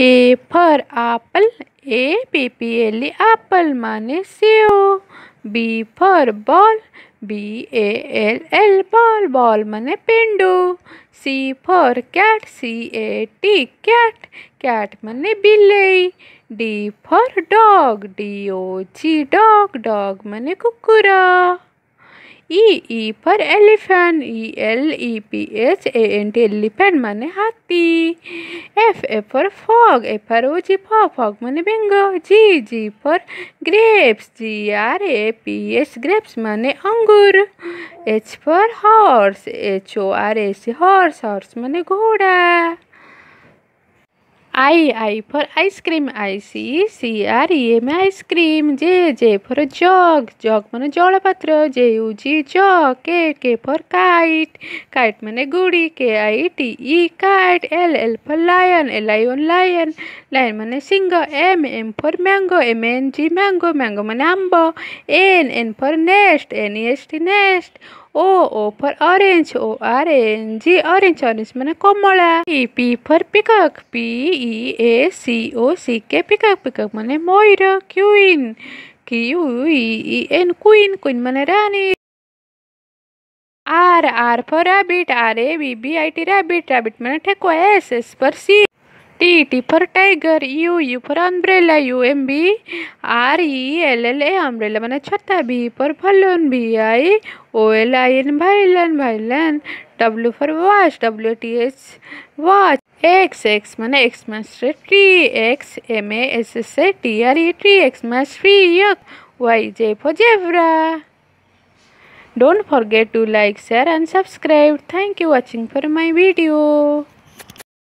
A apple, A A P P L apple माने सेव B for ball B A L L ball ball माने पेंडू C for cat C A T cat cat माने बिल्ली D for dog, D O G dog dog माने कुकुरा E E for elephant E L E P H A N T elephant ମାନେ ହାତୀ F a for frog F R ହେଉଛି frog frog ମାନେ ବେଙ୍ଗ G G for ଗ୍ରେପ୍ସ G R A P H grapes ମାନେ ଅଙ୍ଗୁର H for horse H O R S horse horse ମାନେ ଘୋଡ଼ା I I for ice cream I C C R E M ice cream J J for jug jug मान जलपात्र जे you जी जग के के for kite kite मान गुड़ी K I T E kite L L for lion L I O N lion lion मान सिंह M M for mango M N G mango mango मान आंब N N for nest N S T nest O O for orange O orange G orange orange माने कोमला P for peacock P E A C O C K peacock peacock माने मयूर queen Q E N queen queen मैंने रानी R R for rabbit R A B B I T rabbit rabbit मैंने ठेको S S for sea T, T for tiger, U, U for umbrella, U, M, B, R, E, L, L, A, umbrella माने छत्ता, B for balloon, B, I, O, L, I, N, violin, violin, W for watch, W, T, H, watch, X, X माने X mass tree, X, M, A, S, S, A, T, R, E, tree, X mass tree, yuck, Y, J for zebra. Don't forget to like, share and subscribe. Thank you watching for my video.